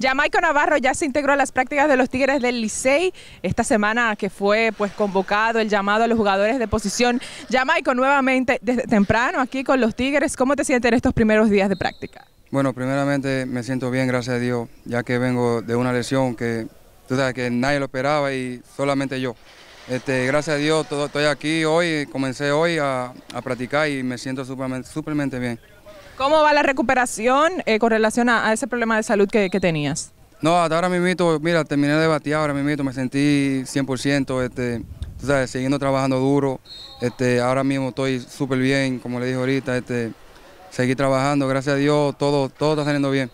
Jamaico Navarro ya se integró a las prácticas de los Tigres del Licey esta semana que fue pues convocado el llamado a los jugadores de posición. Jamaico nuevamente desde temprano aquí con los Tigres, ¿cómo te sientes en estos primeros días de práctica? Bueno, primeramente me siento bien, gracias a Dios, ya que vengo de una lesión que que nadie lo esperaba y solamente yo. Este, gracias a Dios estoy aquí hoy, comencé hoy a, practicar y me siento súper bien. ¿Cómo va la recuperación eh, con relación a, ese problema de salud que, tenías? No, hasta ahora mismo, mira, terminé de batear ahora mismo, me sentí 100%, este, siguiendo trabajando duro, este, ahora mismo estoy súper bien, como le dije ahorita, este, seguí trabajando, gracias a Dios, todo, todo está saliendo bien.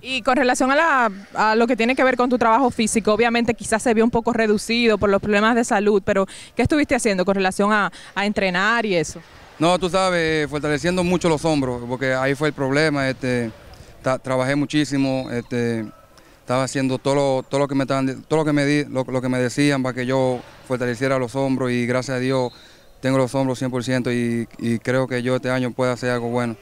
Y con relación a, lo que tiene que ver con tu trabajo físico, obviamente quizás se vio un poco reducido por los problemas de salud, pero ¿qué estuviste haciendo con relación a entrenar y eso? No, tú sabes, fortaleciendo mucho los hombros, porque ahí fue el problema. Este, trabajé muchísimo, este, estaba haciendo todo lo, todo lo que me estaban, todo lo que me di, lo, que me decían para que yo fortaleciera los hombros y gracias a Dios tengo los hombros 100% y, y creo que yo este año pueda hacer algo bueno.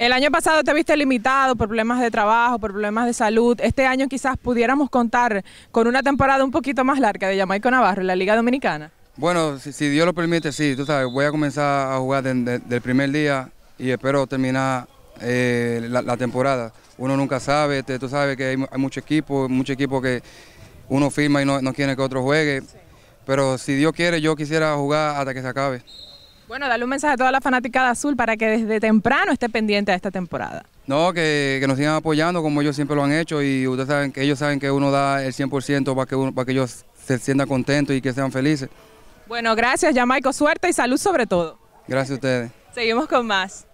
El año pasado te viste limitado por problemas de trabajo, por problemas de salud. Este año quizás pudiéramos contar con una temporada un poquito más larga de Jamaica Navarro en la Liga Dominicana. Bueno, si, Dios lo permite, sí, tú sabes, voy a comenzar a jugar desde el primer día y espero terminar eh, la, temporada. Uno nunca sabe, tú sabes que hay, mucho muchos equipos, muchos equipos que uno firma y no, quiere que otro juegue, pero si Dios quiere, yo quisiera jugar hasta que se acabe. Bueno, dale un mensaje a toda la fanaticada azul para que desde temprano esté pendiente a esta temporada. No, que, que, nos sigan apoyando como ellos siempre lo han hecho y ustedes saben que ellos saben que uno da el 100% para que, para que ellos se sientan contentos y que sean felices. Bueno, gracias, Jamaico. Suerte y salud sobre todo. Gracias a ustedes. Seguimos con más.